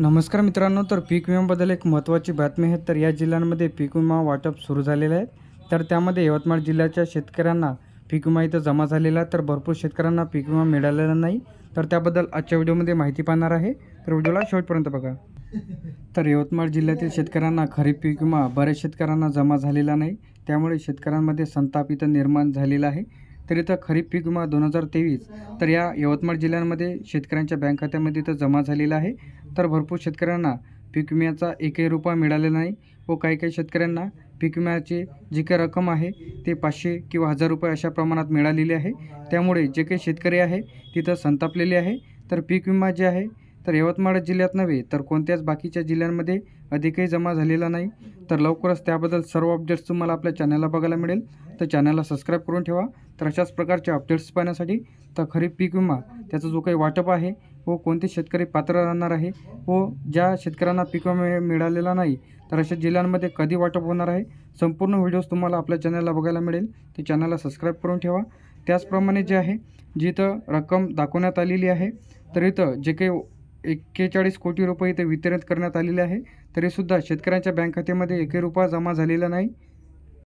नमस्कार मित्रांनो तर पीक विम्याबद्दल एक महत्त्वाची बातमी आहे तर या जिल्ह्यांमध्ये पीक विमा वाटप सुरू झालेलं आहे तर त्यामध्ये यवतमाळ जिल्ह्याच्या शेतकऱ्यांना पीक विमा इथं जमा झालेला तर भरपूर शेतकऱ्यांना पीक विमा मिळालेला नाही तर त्याबद्दल आजच्या व्हिडिओमध्ये माहिती पाहणार आहे तर व्हिडिओला शेवटपर्यंत बघा तर यवतमाळ जिल्ह्यातील शेतकऱ्यांना खरीप पीक विमा बऱ्याच शेतकऱ्यांना जमा झालेला नाही त्यामुळे शेतकऱ्यांमध्ये संताप इथं निर्माण झालेला आहे तर इथं खरीप पीक विमा दोन हजार तेवीस तर या यवतमाळ जिल्ह्यांमध्ये शेतकऱ्यांच्या बँक खात्यामध्ये इथं जमा झालेला आहे तर भरपूर शेतकऱ्यांना पीक विम्याचा एकही रुपया मिळालेला नाही व काही काही शेतकऱ्यांना पीक विम्याचे जी काही रक्कम आहे ते पाचशे किंवा हजार रुपये अशा प्रमाणात मिळालेली आहे त्यामुळे जे काही शेतकरी आहे तिथं संतापलेले आहे तर पीक विमा जे आहे तर यवतमाळ जिल्ह्यात नव्हे तर कोणत्याच बाकीच्या जिल्ह्यांमध्ये अधिकही जमा झालेला नाही तर लवकरच त्याबद्दल सर्व अपडेट्स तुम्हाला आपल्या चॅनलला बघायला मिळेल तर चॅनलला सबस्क्राईब करून ठेवा तर अशाच प्रकारच्या अपडेट्स पाहण्यासाठी तर खरीप पीक विमा त्याचं जो काही वाटप आहे व हो कोणते शेतकरी पात्र राहणार आहे व हो ज्या शेतकऱ्यांना पीक विमा मिळालेला नाही तर अशा जिल्ह्यांमध्ये कधी वाटप होणार आहे संपूर्ण व्हिडिओज तुम्हाला आपल्या चॅनलला बघायला मिळेल ते चॅनलला सबस्क्राईब करून ठेवा त्याचप्रमाणे जे आहे जिथं रक्कम दाखवण्यात आलेली आहे तर इथं जे काही एक्केचाळीस कोटी रुपये इथे वितरित करण्यात आलेले आहे तरीसुद्धा शेतकऱ्यांच्या बँक खात्यामध्ये एकही रुपया जमा झालेला नाही